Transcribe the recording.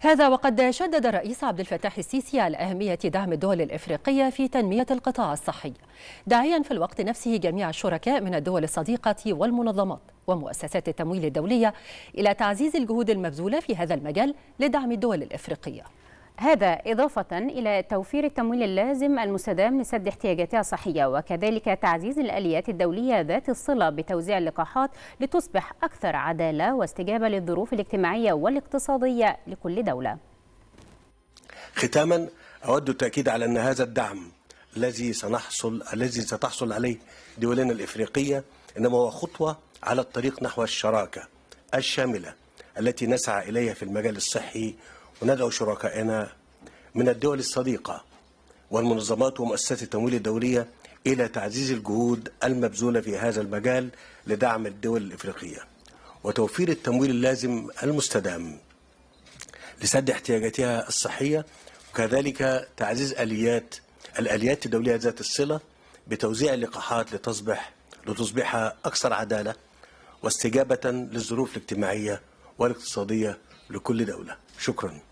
هذا وقد شدد الرئيس عبد الفتاح السيسي على أهمية دعم الدول الإفريقية في تنمية القطاع الصحي داعيا في الوقت نفسه جميع الشركاء من الدول الصديقة والمنظمات ومؤسسات التمويل الدولية إلى تعزيز الجهود المبذولة في هذا المجال لدعم الدول الإفريقية هذا إضافة إلى توفير التمويل اللازم المستدام لسد احتياجاتها الصحية وكذلك تعزيز الآليات الدولية ذات الصلة بتوزيع اللقاحات لتصبح أكثر عدالة واستجابة للظروف الاجتماعية والاقتصادية لكل دولة ختاما أود التأكيد على أن هذا الدعم الذي سنحصل الذي ستحصل عليه دولنا الإفريقية إنما هو خطوة على الطريق نحو الشراكة الشاملة التي نسعى إليها في المجال الصحي وندعو شركائنا من الدول الصديقة والمنظمات ومؤسسات التمويل الدولية إلى تعزيز الجهود المبذولة في هذا المجال لدعم الدول الإفريقية وتوفير التمويل اللازم المستدام لسد احتياجاتها الصحية وكذلك تعزيز آليات الآليات الدولية ذات الصلة بتوزيع اللقاحات لتصبح لتصبح أكثر عدالة واستجابة للظروف الاجتماعية والاقتصادية لكل دولة شكراً